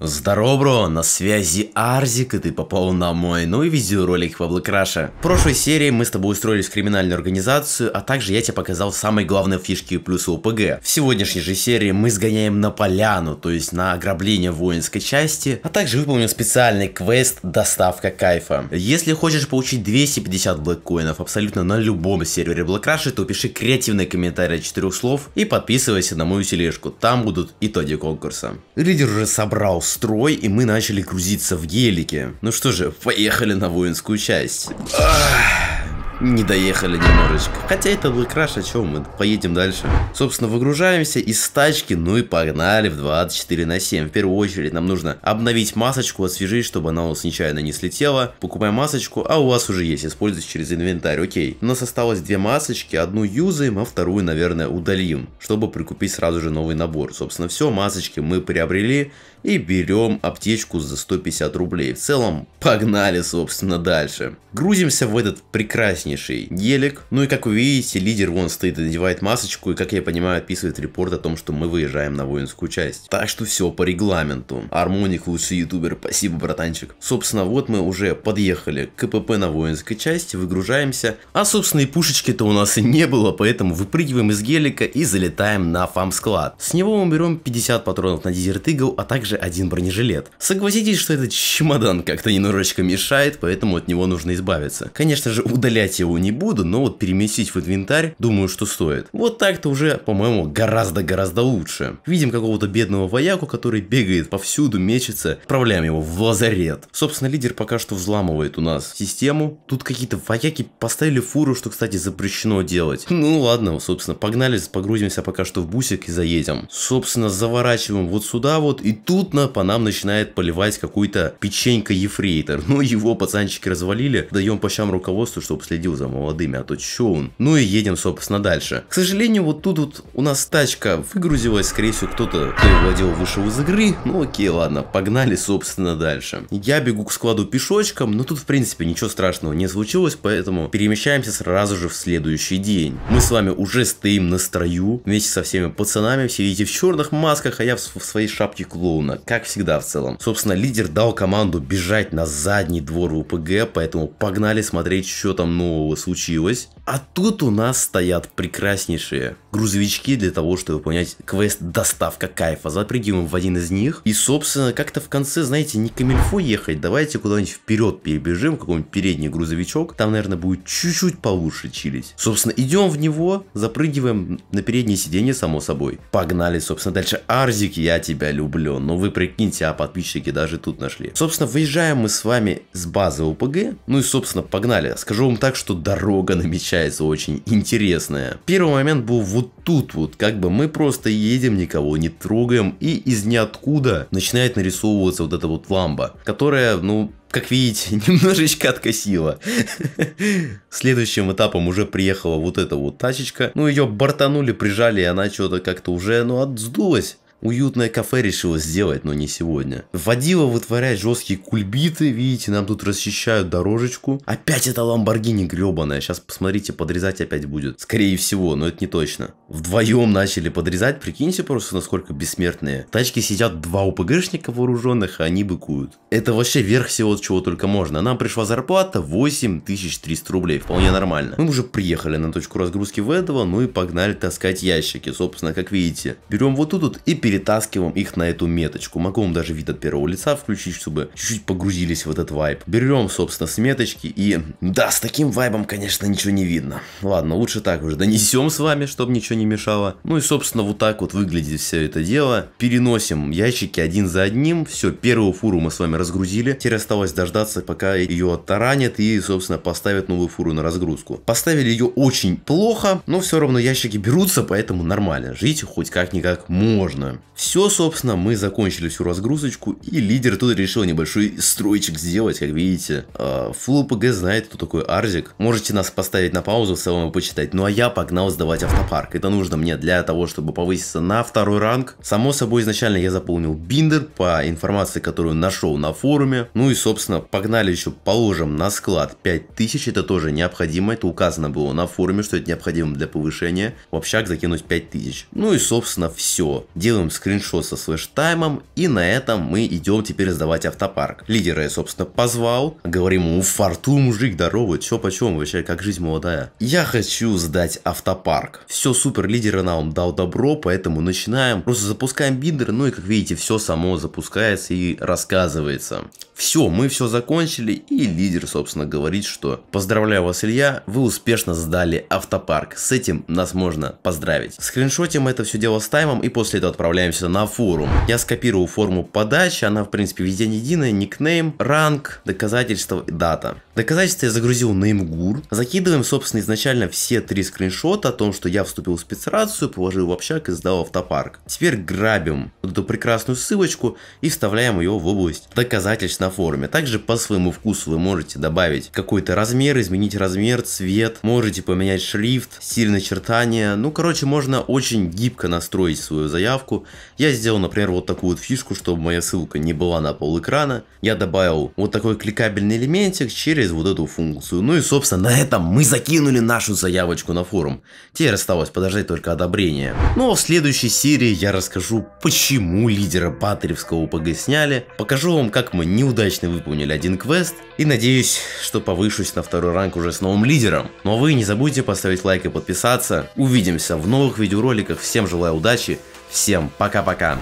Здорово, бро, на связи Арзик, и ты попал на мой новый видеоролик в Облакраша. В прошлой серии мы с тобой устроились в криминальную организацию, а также я тебе показал самые главные фишки и плюсы ОПГ. В сегодняшней же серии мы сгоняем на поляну, то есть на ограбление воинской части, а также выполним специальный квест «Доставка кайфа». Если хочешь получить 250 блэккоинов абсолютно на любом сервере Облакраша, то пиши креативный комментарий от 4 слов и подписывайся на мою тележку, там будут итоги конкурса. Лидер уже собрался строй, и мы начали грузиться в гелике. Ну что же, поехали на воинскую часть. Ах! не доехали немножечко. Хотя это был краш, о чем мы поедем дальше. Собственно, выгружаемся из тачки, ну и погнали в 24 на 7. В первую очередь нам нужно обновить масочку, освежить, чтобы она у нас нечаянно не слетела. Покупаем масочку, а у вас уже есть, используйте через инвентарь, окей. У нас осталось две масочки, одну юзаем, а вторую, наверное, удалим, чтобы прикупить сразу же новый набор. Собственно, все, масочки мы приобрели и берем аптечку за 150 рублей. В целом, погнали, собственно, дальше. Грузимся в этот прекрасный вкуснейший гелик. Ну и как вы видите, лидер вон стоит, надевает масочку и, как я понимаю, отписывает репорт о том, что мы выезжаем на воинскую часть. Так что все по регламенту. Армоник лучший ютубер, спасибо, братанчик. Собственно, вот мы уже подъехали к КПП на воинской части, выгружаемся. А, собственно, и пушечки-то у нас и не было, поэтому выпрыгиваем из гелика и залетаем на фам-склад. С него мы берем 50 патронов на дизерт Eagle, а также один бронежилет. Согласитесь, что этот чемодан как-то немножечко мешает, поэтому от него нужно избавиться. Конечно же, удалять Брать его не буду, но вот переместить в инвентарь, думаю, что стоит. Вот так-то уже, по-моему, гораздо-гораздо лучше. Видим какого-то бедного вояку, который бегает повсюду, мечется, отправляем его в лазарет. Собственно, лидер пока что взламывает у нас систему. Тут какие-то вояки поставили фуру, что, кстати, запрещено делать. Ну ладно, собственно, погнали, погрузимся пока что в бусик и заедем. Собственно, заворачиваем вот сюда вот, и тут на, по нам начинает поливать какой-то печенька-ефрейтор. Ну его пацанчики развалили, даем по щам руководству, чтобы после следил за молодыми, а тут чё он. Ну и едем, собственно, дальше. К сожалению, вот тут вот у нас тачка выгрузилась, скорее всего, кто-то, кто владел, вышел из игры. Ну окей, ладно, погнали, собственно, дальше. Я бегу к складу пешочком, но тут, в принципе, ничего страшного не случилось, поэтому перемещаемся сразу же в следующий день. Мы с вами уже стоим на строю, вместе со всеми пацанами, все видите в черных масках, а я в, в своей шапке клоуна, как всегда в целом. Собственно, лидер дал команду бежать на задний двор УПГ, поэтому погнали смотреть, что там нового нового случилось? А тут у нас стоят прекраснейшие грузовички для того, чтобы выполнять квест «Доставка кайфа». Запрыгиваем в один из них. И, собственно, как-то в конце, знаете, не камильфо ехать. Давайте куда-нибудь вперед перебежим, в какой-нибудь передний грузовичок. Там, наверное, будет чуть-чуть получше чилить. Собственно, идем в него, запрыгиваем на переднее сиденье, само собой. Погнали, собственно, дальше. Арзик, я тебя люблю. Но ну, вы прикиньте, а подписчики даже тут нашли. Собственно, выезжаем мы с вами с базы ОПГ. Ну и, собственно, погнали. Скажу вам так, что дорога намечается получается очень интересная. Первый момент был вот тут вот, как бы мы просто едем, никого не трогаем, и из ниоткуда начинает нарисовываться вот эта вот ламба, которая, ну, как видите, немножечко откосила. Следующим этапом уже приехала вот эта вот тачечка. Ну, ее бортанули, прижали, и она что-то как-то уже, ну, отсдулась. Уютное кафе решила сделать, но не сегодня. Водила вытворяет жесткие кульбиты, видите, нам тут расчищают дорожечку. Опять это ламборгини гребаная, сейчас посмотрите, подрезать опять будет. Скорее всего, но это не точно. Вдвоем начали подрезать, прикиньте просто, насколько бессмертные. В тачке сидят два УПГшника вооруженных, а они быкуют. Это вообще верх всего, чего только можно. Нам пришла зарплата 8300 рублей, вполне нормально. Мы уже приехали на точку разгрузки в этого, ну и погнали таскать ящики. Собственно, как видите, берем вот тут и перетаскиваем их на эту меточку. Могу вам даже вид от первого лица включить, чтобы чуть-чуть погрузились в этот вайб. Берем, собственно, с меточки и... Да, с таким вайбом, конечно, ничего не видно. Ладно, лучше так уже донесем с вами, чтобы ничего не мешало. Ну и, собственно, вот так вот выглядит все это дело. Переносим ящики один за одним. Все, первую фуру мы с вами разгрузили. Теперь осталось дождаться, пока ее оттаранят и, собственно, поставят новую фуру на разгрузку. Поставили ее очень плохо, но все равно ящики берутся, поэтому нормально. Жить хоть как-никак можно. Все, собственно, мы закончили всю разгрузочку, и лидер тут решил небольшой стройчик сделать, как видите. Фул а, ПГ знает, кто такой Арзик. Можете нас поставить на паузу, в целом и почитать. Ну а я погнал сдавать автопарк. Это нужно мне для того, чтобы повыситься на второй ранг. Само собой, изначально я заполнил биндер по информации, которую нашел на форуме. Ну и, собственно, погнали еще положим на склад 5000. Это тоже необходимо. Это указано было на форуме, что это необходимо для повышения. В общак закинуть 5000. Ну и, собственно, все. Делаем делаем скриншот со слэш-таймом, и на этом мы идем теперь сдавать автопарк. Лидера я, собственно, позвал, говорим ему, фарту, мужик, здорово, чё почем, вообще, как жизнь молодая. Я хочу сдать автопарк. Все супер, лидера нам дал добро, поэтому начинаем. Просто запускаем биндер, ну и, как видите, все само запускается и рассказывается. Все, мы все закончили, и лидер, собственно, говорит, что поздравляю вас, Илья, вы успешно сдали автопарк. С этим нас можно поздравить. Скриншотим это все дело с таймом, и после этого отправляем отправляемся на форум. Я скопирую форму подачи, она в принципе везде единая, никнейм, ранг, доказательство и дата. Доказательство я загрузил на Закидываем, собственно, изначально все три скриншота о том, что я вступил в спецрацию, положил в общак и сдал автопарк. Теперь грабим вот эту прекрасную ссылочку и вставляем ее в область доказательств на форуме. Также по своему вкусу вы можете добавить какой-то размер, изменить размер, цвет, можете поменять шрифт, стиль начертания. Ну, короче, можно очень гибко настроить свою заявку я сделал, например, вот такую вот фишку, чтобы моя ссылка не была на пол экрана. Я добавил вот такой кликабельный элементик через вот эту функцию. Ну и, собственно, на этом мы закинули нашу заявочку на форум. Теперь осталось подождать только одобрение. Ну а в следующей серии я расскажу, почему лидера Патревского УПГ сняли, покажу вам, как мы неудачно выполнили один квест, и надеюсь, что повышусь на второй ранг уже с новым лидером. Ну а вы не забудьте поставить лайк и подписаться. Увидимся в новых видеороликах. Всем желаю удачи Всем пока-пока.